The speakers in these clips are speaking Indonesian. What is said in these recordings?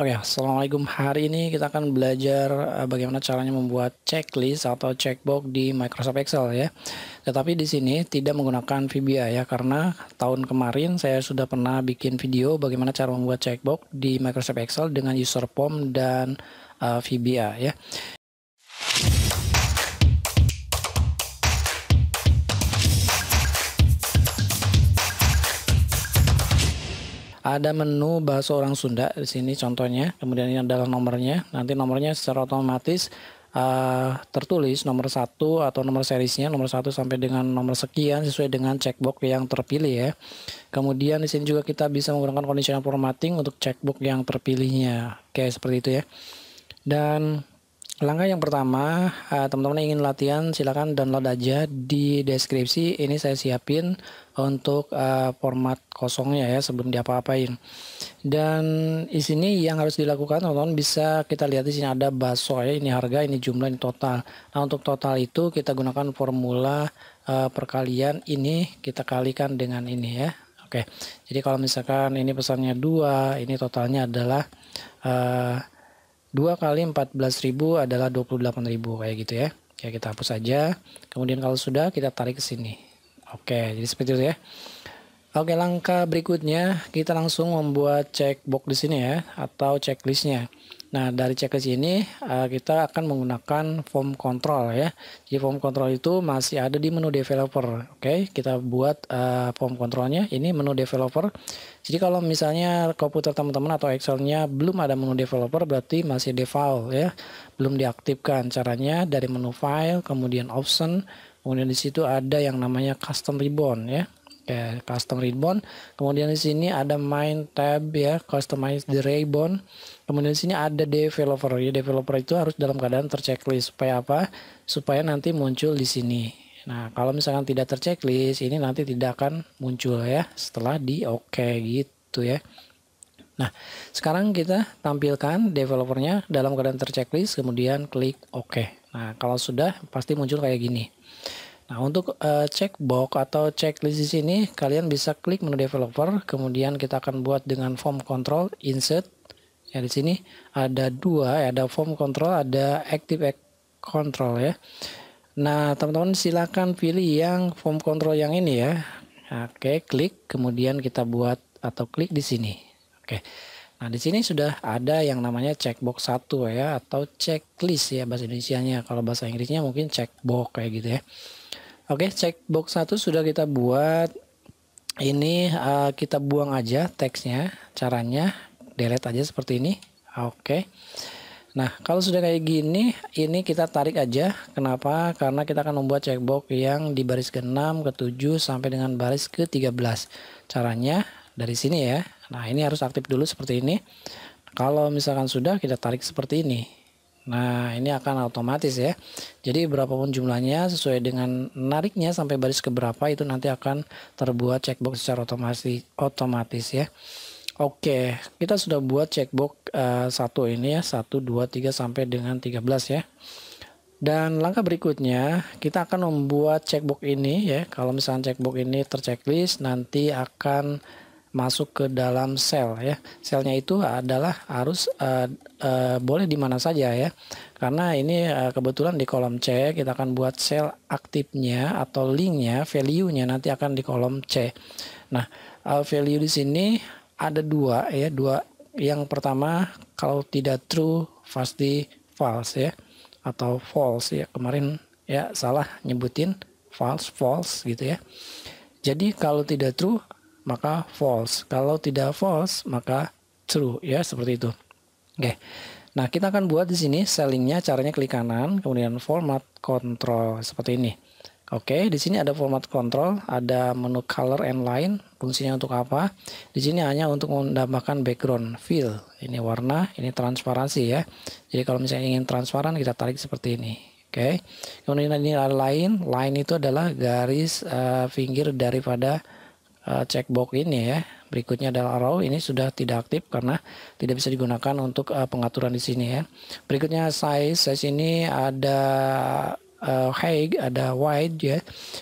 Oke, okay, Assalamualaikum. Hari ini kita akan belajar eh, bagaimana caranya membuat checklist atau checkbox di Microsoft Excel ya. Tetapi di sini tidak menggunakan VBA ya, karena tahun kemarin saya sudah pernah bikin video bagaimana cara membuat checkbox di Microsoft Excel dengan user form dan uh, eh, VBA ya. ada menu bahasa orang Sunda di sini contohnya. Kemudian ini adalah nomornya. Nanti nomornya secara otomatis uh, tertulis nomor satu atau nomor serisnya nomor satu sampai dengan nomor sekian sesuai dengan checkbox yang terpilih ya. Kemudian di sini juga kita bisa menggunakan conditional formatting untuk checkbox yang terpilihnya. Oke, seperti itu ya. Dan Langkah yang pertama, eh, teman-teman uh, ingin latihan silahkan download aja di deskripsi. Ini saya siapin untuk uh, format kosongnya ya sebelum diapa-apain. Dan di sini yang harus dilakukan teman-teman bisa kita lihat di sini ada baso ya. Ini harga, ini jumlah, ini total. Nah untuk total itu kita gunakan formula uh, perkalian ini kita kalikan dengan ini ya. Oke, jadi kalau misalkan ini pesannya dua, ini totalnya adalah uh, 2 kali 14.000 adalah 28.000 kayak gitu ya. ya kita hapus saja. Kemudian kalau sudah kita tarik ke sini. Oke, jadi seperti itu ya. Oke, langkah berikutnya kita langsung membuat checkbox di sini ya atau checklistnya. Nah, dari checklist ini uh, eh, kita akan menggunakan form control ya. Jadi form control itu masih ada di menu developer. Oke, okay? kita buat uh, form controlnya. Ini menu developer. Jadi kalau misalnya komputer teman-teman atau Excelnya belum ada menu developer, berarti masih default ya, belum diaktifkan. Caranya dari menu file, kemudian option, kemudian di situ ada yang namanya custom ribbon ya. Oke, ya, custom ribbon. Kemudian di sini ada main tab ya, customize the ribbon. Kemudian di sini ada developer. Ya, developer itu harus dalam keadaan terchecklist supaya apa? Supaya nanti muncul di sini. Nah, kalau misalkan tidak terchecklist, ini nanti tidak akan muncul ya setelah di oke okay, gitu ya. Nah, sekarang kita tampilkan developernya dalam keadaan terchecklist, kemudian klik OK. Nah, kalau sudah pasti muncul kayak gini. Nah, untuk uh, eh, box atau checklist di sini, kalian bisa klik menu developer, kemudian kita akan buat dengan form control insert. Ya, di sini ada dua, ya, ada form control, ada active control ya. Nah, teman-teman silahkan pilih yang form control yang ini ya. Oke, klik, kemudian kita buat atau klik di sini. Oke. Nah, di sini sudah ada yang namanya checkbox satu ya atau checklist ya bahasa Indonesianya. Kalau bahasa Inggrisnya mungkin checkbox kayak gitu ya. Oke, cek box satu sudah kita buat. Ini uh, kita buang aja teksnya. Caranya delete aja seperti ini. Oke. Nah, kalau sudah kayak gini, ini kita tarik aja. Kenapa? Karena kita akan membuat checkbox yang di baris ke-6, ke-7 sampai dengan baris ke-13. Caranya dari sini ya. Nah, ini harus aktif dulu seperti ini. Kalau misalkan sudah kita tarik seperti ini. Nah, ini akan otomatis ya. Jadi berapapun jumlahnya sesuai dengan nariknya sampai baris keberapa itu nanti akan terbuat checkbox secara otomatis otomatis ya. Oke, kita sudah buat checkbox uh, satu ini ya, 1 2 3 sampai dengan 13 ya. Dan langkah berikutnya kita akan membuat checkbox ini ya. Kalau misalnya checkbox ini terchecklist nanti akan masuk ke dalam sel ya. Selnya itu adalah harus uh, uh, boleh di mana saja ya. Karena ini uh, kebetulan di kolom C kita akan buat sel aktifnya atau linknya, value-nya nanti akan di kolom C. Nah, uh, value di sini ada dua ya, dua yang pertama kalau tidak true pasti false ya atau false ya kemarin ya salah nyebutin false false gitu ya. Jadi kalau tidak true maka false. Kalau tidak false, maka true ya seperti itu. Oke. Nah, kita akan buat di sini sellingnya caranya klik kanan, kemudian format control seperti ini. Oke, di sini ada format control, ada menu color and line, fungsinya untuk apa? Di sini hanya untuk menambahkan background fill. Ini warna, ini transparansi ya. Jadi kalau misalnya ingin transparan kita tarik seperti ini. Oke. Kemudian ini ada line, line itu adalah garis uh, pinggir daripada uh, checkbox ini ya. Berikutnya adalah arrow ini sudah tidak aktif karena tidak bisa digunakan untuk uh, pengaturan di sini ya. Berikutnya size, size ini ada uh, height, ada wide ya.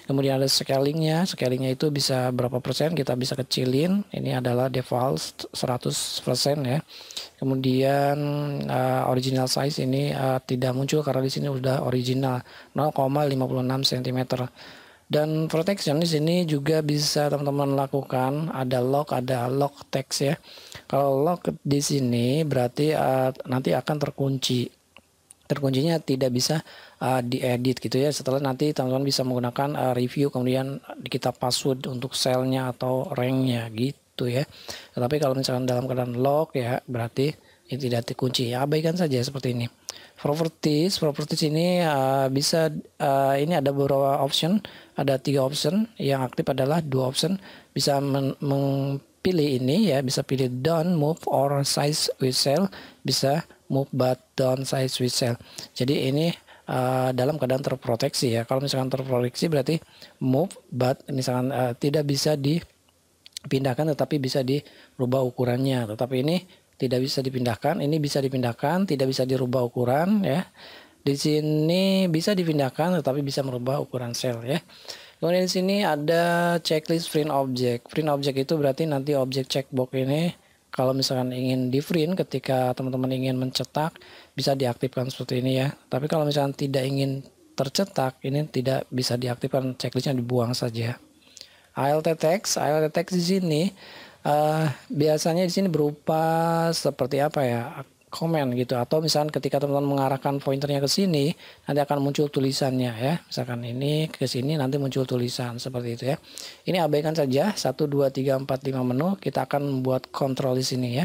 Kemudian ada scalingnya, scalingnya itu bisa berapa persen kita bisa kecilin. Ini adalah default 100% ya. Kemudian uh, original size ini uh, tidak muncul karena di sini sudah original 0,56 cm. Dan protection di sini juga bisa teman-teman lakukan. Ada lock, ada lock text ya. Kalau lock di sini berarti uh, nanti akan terkunci. Terkuncinya tidak bisa uh, diedit gitu ya. Setelah nanti teman-teman bisa menggunakan uh, review kemudian kita password untuk selnya atau ranknya gitu ya. Tetapi kalau misalkan dalam keadaan lock ya berarti ini tidak terkunci. Ya, abaikan saja seperti ini properties properties ini uh, bisa uh, ini ada beberapa option ada tiga option yang aktif adalah dua option bisa memilih ini ya bisa pilih down move or size with sell bisa move but down size with sell jadi ini uh, dalam keadaan terproteksi ya kalau misalkan terproteksi berarti move but misalkan uh, tidak bisa dipindahkan tetapi bisa dirubah ukurannya tetapi ini tidak bisa dipindahkan. Ini bisa dipindahkan, tidak bisa dirubah ukuran ya. Di sini bisa dipindahkan tetapi bisa merubah ukuran sel ya. Kemudian di sini ada checklist print object. Print object itu berarti nanti objek checkbox ini kalau misalkan ingin di print ketika teman-teman ingin mencetak bisa diaktifkan seperti ini ya. Tapi kalau misalkan tidak ingin tercetak ini tidak bisa diaktifkan checklistnya dibuang saja. ALT text, ALT text di sini uh, biasanya di sini berupa seperti apa ya komen gitu atau misalkan ketika teman-teman mengarahkan pointernya ke sini nanti akan muncul tulisannya ya misalkan ini ke sini nanti muncul tulisan seperti itu ya ini abaikan saja 1 2 3 4 5 menu kita akan membuat kontrol di sini ya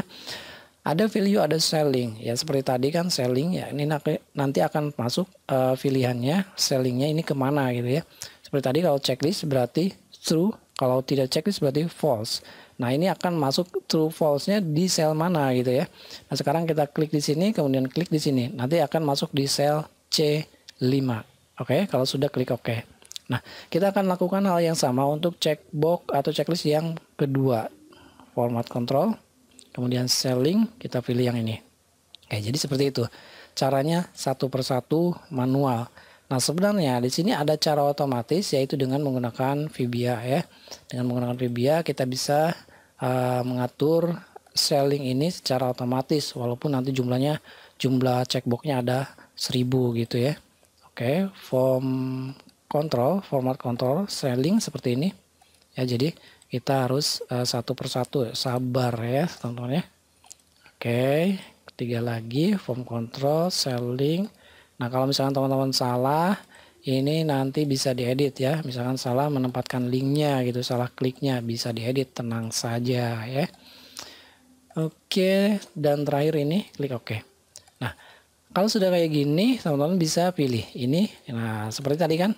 ada value ada selling ya seperti tadi kan selling ya ini nanti akan masuk uh, pilihannya sellingnya ini kemana gitu ya seperti tadi kalau checklist berarti true kalau tidak checklist berarti false Nah, ini akan masuk true false-nya di sel mana gitu ya. Nah, sekarang kita klik di sini, kemudian klik di sini. Nanti akan masuk di sel C5. Oke, kalau sudah klik OK. Nah, kita akan lakukan hal yang sama untuk checkbox atau checklist yang kedua. Format control, kemudian selling, kita pilih yang ini. Oke, jadi seperti itu. Caranya satu persatu manual. Nah, sebenarnya di sini ada cara otomatis yaitu dengan menggunakan Vibia ya. Dengan menggunakan Vibia kita bisa uh, mengatur selling ini secara otomatis walaupun nanti jumlahnya jumlah checkboxnya ada 1000 gitu ya. Oke, form control, format control selling seperti ini. Ya, jadi kita harus uh, satu persatu ya. sabar ya teman-teman ya. Oke, okay, ketiga lagi form control selling Nah kalau misalkan teman-teman salah ini nanti bisa diedit ya. Misalkan salah menempatkan linknya gitu, salah kliknya bisa diedit, tenang saja ya. Oke, dan terakhir ini klik oke Nah, kalau sudah kayak gini, teman-teman bisa pilih ini. Nah, seperti tadi kan,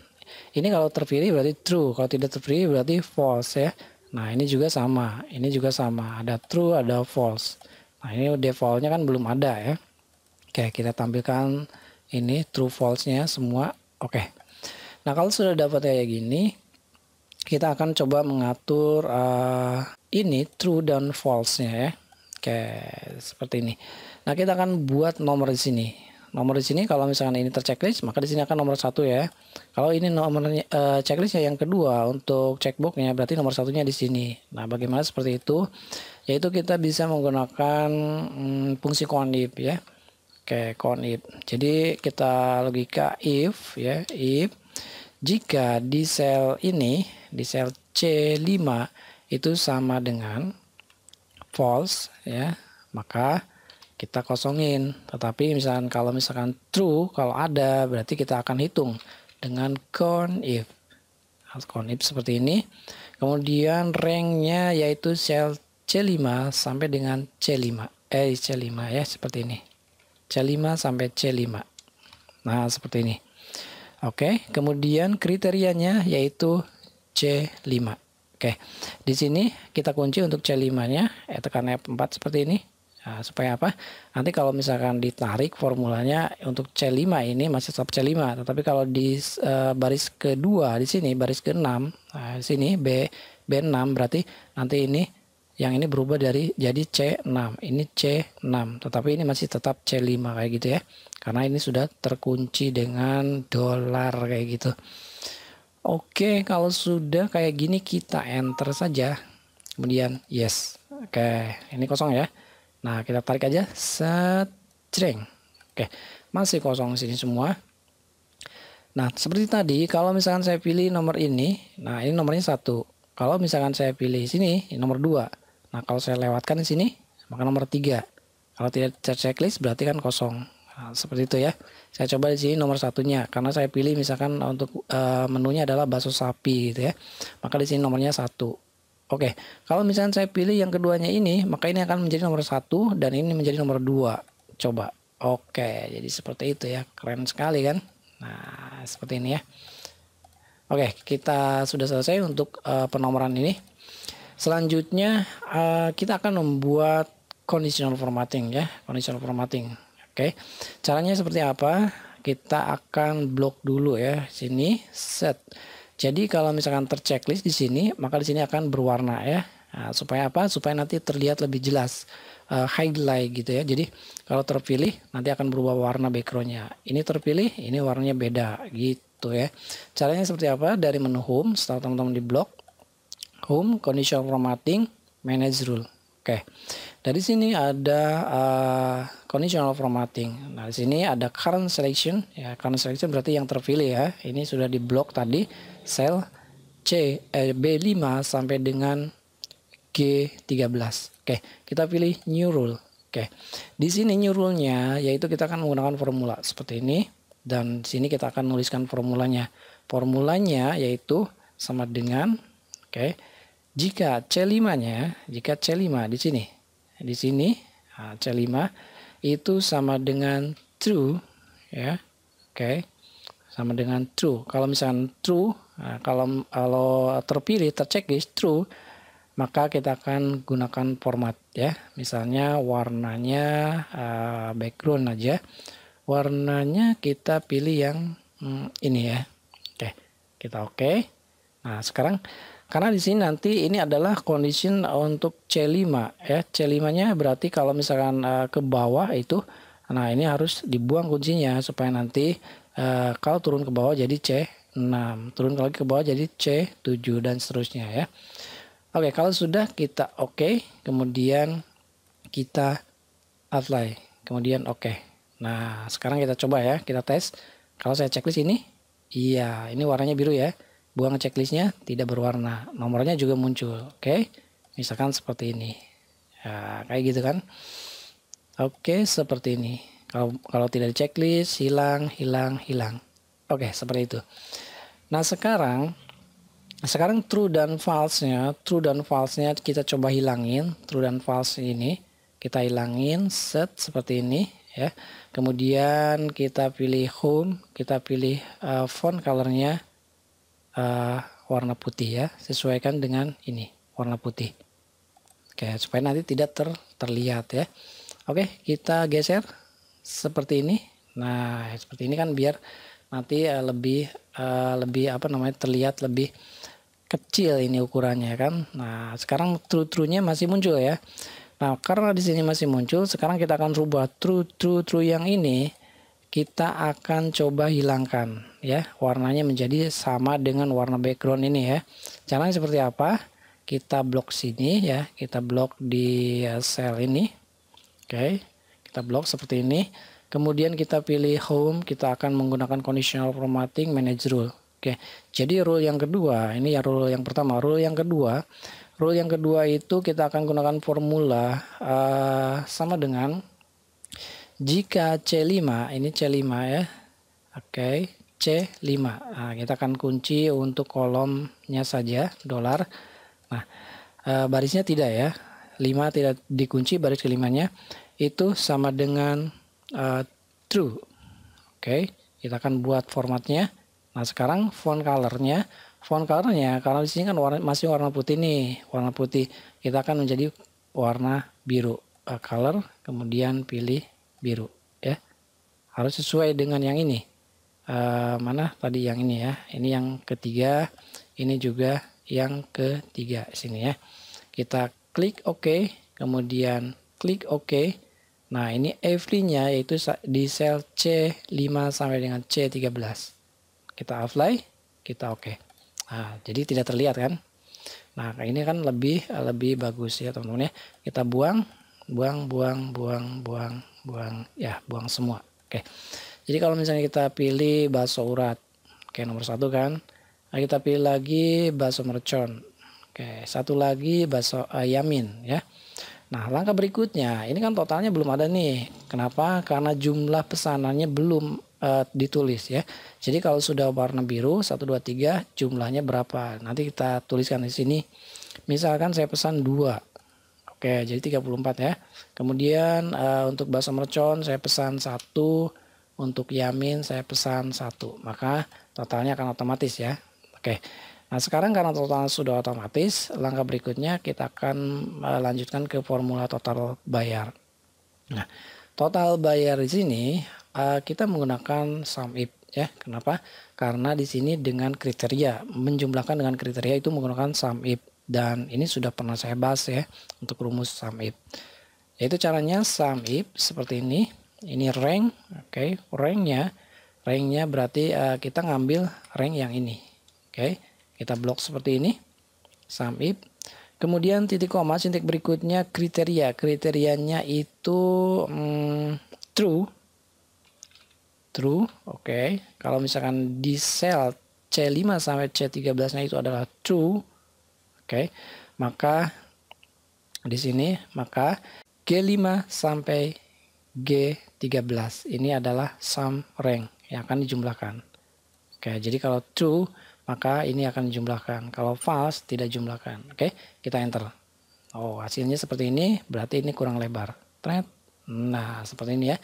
ini kalau terpilih berarti true, kalau tidak terpilih berarti false ya. Nah, ini juga sama, ini juga sama, ada true, ada false. Nah, ini defaultnya kan belum ada ya. Oke, kita tampilkan ini true false-nya semua oke. Okay. Nah, kalau sudah dapat kayak gini, kita akan coba mengatur uh, ini true dan false-nya ya. Oke, seperti ini. Nah, kita akan buat nomor di sini. Nomor di sini kalau misalkan ini terchecklist, maka di sini akan nomor satu ya. Kalau ini nomornya uh, checklistnya yang kedua untuk checkboxnya berarti nomor satunya di sini. Nah, bagaimana seperti itu? Yaitu kita bisa menggunakan hmm, fungsi kondip ya pakai kon if. Jadi kita logika if ya, if jika di sel ini, di sel C5 itu sama dengan false ya, maka kita kosongin. Tetapi misalkan kalau misalkan true, kalau ada berarti kita akan hitung dengan kon if. Nah, kon if seperti ini. Kemudian ranknya yaitu sel C5 sampai dengan C5. Eh C5 ya seperti ini. C5 sampai C5. Nah, seperti ini. Oke, kemudian kriterianya yaitu C5. Oke, di sini kita kunci untuk C5-nya, ya, eh, tekan F4 seperti ini. Nah, supaya apa? Nanti kalau misalkan ditarik formulanya untuk C5 ini masih tetap C5, tetapi kalau di e, baris kedua di sini baris ke-6, nah di sini B B6 berarti nanti ini yang ini berubah dari jadi C6 ini C6 tetapi ini masih tetap C5 kayak gitu ya karena ini sudah terkunci dengan dolar kayak gitu Oke kalau sudah kayak gini kita enter saja kemudian yes Oke ini kosong ya Nah kita tarik aja set jreng Oke masih kosong sini semua Nah seperti tadi kalau misalkan saya pilih nomor ini Nah ini nomornya satu kalau misalkan saya pilih sini nomor 2 Nah, kalau saya lewatkan di sini, maka nomor 3. Kalau tidak checklist berarti kan kosong. Nah, seperti itu ya. Saya coba di sini nomor satunya karena saya pilih misalkan untuk e, menunya adalah bakso sapi gitu ya. Maka di sini nomornya satu. Oke, kalau misalnya saya pilih yang keduanya ini, maka ini akan menjadi nomor satu dan ini menjadi nomor dua. Coba. Oke, jadi seperti itu ya. Keren sekali kan? Nah, seperti ini ya. Oke, kita sudah selesai untuk e, penomoran ini. Selanjutnya uh, kita akan membuat conditional formatting ya, conditional formatting. Oke. Okay. Caranya seperti apa? Kita akan blok dulu ya sini set. Jadi kalau misalkan terchecklist di sini, maka di sini akan berwarna ya. Nah, supaya apa? Supaya nanti terlihat lebih jelas uh, highlight gitu ya. Jadi kalau terpilih nanti akan berubah warna backgroundnya. Ini terpilih, ini warnanya beda gitu ya. Caranya seperti apa? Dari menu home, setelah teman-teman di blok home, Conditional formatting, manage rule. Oke. Dari sini ada uh, eh, conditional formatting. Nah, di sini ada current selection ya. Current selection berarti yang terpilih ya. Ini sudah di blok tadi sel C eh, B5 sampai dengan G13. Oke, kita pilih new rule. Oke. Di sini new rule-nya yaitu kita akan menggunakan formula seperti ini dan di sini kita akan menuliskan formulanya. Formulanya yaitu sama dengan oke. Okay, jika C5-nya, jika C5 di sini, di sini ah, C5 itu sama dengan true ya. Oke. Okay. Sama dengan true. Kalau misalkan true, ah, kalau kalau terpilih terchecklist true, maka kita akan gunakan format ya. Misalnya warnanya ah, background aja. Warnanya kita pilih yang hmm, ini ya. Oke. Okay. Kita oke. Okay. Nah, sekarang karena di sini nanti ini adalah condition untuk C5 ya. C5-nya berarti kalau misalkan uh, ke bawah itu nah ini harus dibuang kuncinya supaya nanti uh, kalau turun ke bawah jadi C6, turun lagi ke bawah jadi C7 dan seterusnya ya. Oke, kalau sudah kita oke, okay, kemudian kita apply, kemudian oke. Okay. Nah, sekarang kita coba ya, kita tes. Kalau saya checklist ini, iya, ini warnanya biru ya buang checklistnya tidak berwarna nomornya juga muncul oke okay? misalkan seperti ini ya, kayak gitu kan oke okay, seperti ini kalau kalau tidak checklist hilang hilang hilang oke okay, seperti itu nah sekarang sekarang true dan false-nya, true dan false-nya kita coba hilangin, true dan false ini kita hilangin set seperti ini ya. Kemudian kita pilih home, kita pilih uh, font colornya uh, warna putih ya sesuaikan dengan ini warna putih oke supaya nanti tidak ter, terlihat ya oke kita geser seperti ini nah seperti ini kan biar nanti uh, lebih uh, lebih apa namanya terlihat lebih kecil ini ukurannya kan nah sekarang true true nya masih muncul ya nah karena di sini masih muncul sekarang kita akan rubah true true true yang ini kita akan coba hilangkan ya warnanya menjadi sama dengan warna background ini ya caranya seperti apa kita blok sini ya kita blok di eh, sel ini oke kita blok seperti ini kemudian kita pilih home kita akan menggunakan conditional formatting manage rule oke jadi rule yang kedua ini ya rule yang pertama rule yang kedua rule yang kedua itu kita akan gunakan formula uh, sama dengan jika C5, ini C5 ya. Oke, okay, C5. Nah, kita akan kunci untuk kolomnya saja, dolar. Nah, eh, barisnya tidak ya. 5 tidak dikunci, baris kelimanya. Itu sama dengan uh, true. Oke, okay, kita akan buat formatnya. Nah, sekarang font colornya. Font colornya, karena di sini kan warna, masih warna putih nih. Warna putih. Kita akan menjadi warna biru. uh, color, kemudian pilih biru ya harus sesuai dengan yang ini e, mana tadi yang ini ya ini yang ketiga ini juga yang ketiga sini ya kita klik OK kemudian klik OK nah ini every nya yaitu di sel C5 sampai dengan C13 kita apply kita oke nah, jadi tidak terlihat kan nah ini kan lebih lebih bagus ya teman-teman ya kita buang buang buang buang buang buang ya buang semua oke jadi kalau misalnya kita pilih bakso urat oke nomor satu kan nah, kita pilih lagi bakso mercon oke satu lagi bakso ayamin eh, ya nah langkah berikutnya ini kan totalnya belum ada nih kenapa karena jumlah pesanannya belum uh, ditulis ya jadi kalau sudah warna biru satu dua tiga jumlahnya berapa nanti kita tuliskan di sini misalkan saya pesan dua Oke, jadi 34 ya. Kemudian uh, untuk bahasa mercon saya pesan satu, untuk yamin saya pesan satu. Maka totalnya akan otomatis ya. Oke. Nah, sekarang karena total sudah otomatis, langkah berikutnya kita akan uh, lanjutkan ke formula total bayar. Nah, total bayar di sini uh, kita menggunakan sum if ya. Kenapa? Karena di sini dengan kriteria menjumlahkan dengan kriteria itu menggunakan sum if dan ini sudah pernah saya bahas ya untuk rumus sum if yaitu caranya sum if seperti ini ini rank oke okay. ranknya ranknya berarti uh, kita ngambil rank yang ini oke okay. kita blok seperti ini sum if kemudian titik koma titik berikutnya kriteria kriterianya itu mm, true true oke okay. kalau misalkan di sel C5 sampai C13 nya itu adalah true Oke. Maka di sini maka G5 sampai G13 ini adalah sum rank yang akan dijumlahkan. Oke, jadi kalau true maka ini akan dijumlahkan. Kalau false tidak jumlahkan. Oke, kita enter. Oh, hasilnya seperti ini, berarti ini kurang lebar. Trend. Nah, seperti ini ya.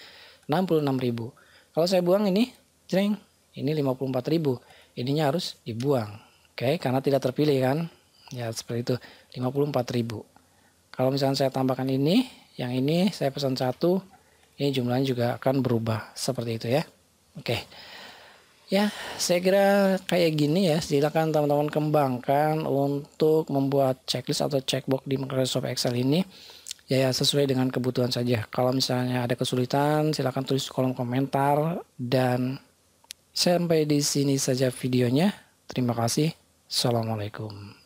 66.000. Kalau saya buang ini, jreng, ini 54.000. Ininya harus dibuang. Oke, karena tidak terpilih kan ya seperti itu 54.000 kalau misalnya saya tambahkan ini yang ini saya pesan satu ini jumlahnya juga akan berubah seperti itu ya oke ya saya kira kayak gini ya silakan teman-teman kembangkan untuk membuat checklist atau checkbox di Microsoft Excel ini ya, ya sesuai dengan kebutuhan saja kalau misalnya ada kesulitan silakan tulis kolom komentar dan Sampai di sini saja videonya. Terima kasih. Assalamualaikum.